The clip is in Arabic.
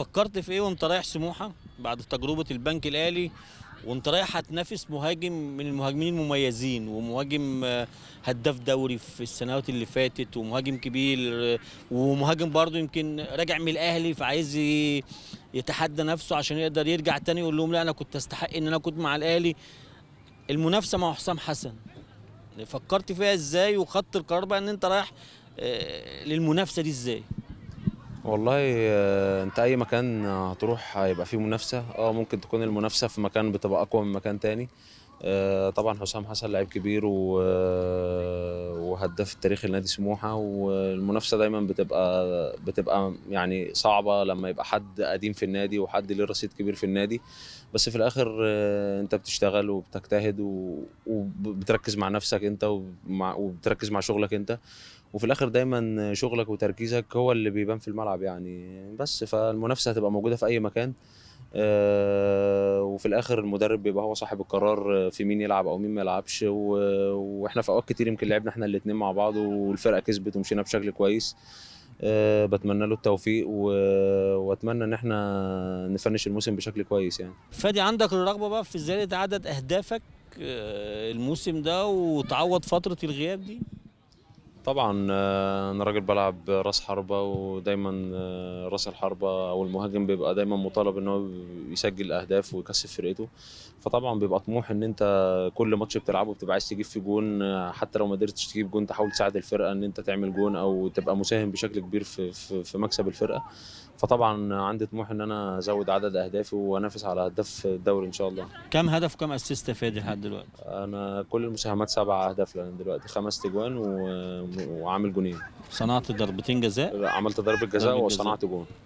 فكرت في ايه وانت رايح سموحه بعد تجربه البنك الاهلي وانت رايح هتنافس مهاجم من المهاجمين المميزين ومهاجم آه، هداف دوري في السنوات اللي فاتت ومهاجم كبير آه، ومهاجم برضه يمكن راجع من الاهلي فعايز يتحدى نفسه عشان يقدر يرجع تاني يقول لهم لا انا كنت استحق ان انا كنت مع الاهلي المنافسه مع حسام حسن فكرت فيها ازاي وخدت القرار بقى ان انت رايح آه، للمنافسه دي ازاي والله آه، انت اي مكان هتروح هيبقى فيه منافسه اه ممكن تكون المنافسه في مكان بتبقى اقوى من مكان تاني آه، طبعا حسام حسن لاعب كبير آه، وهداف التاريخ لنادي سموحه والمنافسه دايما بتبقى بتبقى يعني صعبه لما يبقى حد قديم في النادي وحد له رصيد كبير في النادي بس في الاخر آه، انت بتشتغل وبتجتهد وبتركز مع نفسك انت وبتركز مع شغلك انت وفي الاخر دايما شغلك وتركيزك هو اللي بيبان في الملعب يعني بس فالمنافسه هتبقى موجوده في اي مكان آه، وفي الاخر المدرب بيبقى هو صاحب القرار آه، في مين يلعب او مين ما يلعبش واحنا في اوقات كتير يمكن لعبنا احنا الاثنين مع بعض والفرقه كسبت ومشينا بشكل كويس آه، بتمنى له التوفيق و... واتمنى ان احنا نفنش الموسم بشكل كويس يعني فادي عندك الرغبه بقى في زياده عدد اهدافك الموسم ده وتعوض فتره الغياب دي طبعا آه، انا راجل بلعب راس حربه ودايما آه، راس الحربه او المهاجم بيبقى دايما مطالب ان هو يسجل اهداف ويكسب فرقته فطبعا بيبقى طموح ان انت كل ماتش بتلعبه بتبقى عايز تجيب فيه جون آه، حتى لو ما قدرتش تجيب جون تحاول تساعد الفرقه ان انت تعمل جون او تبقى مساهم بشكل كبير في في, في مكسب الفرقه فطبعا عندي طموح ان انا ازود عدد اهدافي وانافس على هداف الدوري ان شاء الله كم هدف وكم اسيست فادي لحد دلوقتي انا كل المساهمات سبع اهداف لان دلوقتي خمس تجوان و وعامل جونين صنعت ضربتين جزاء عملت ضربه جزاء وصنعت جون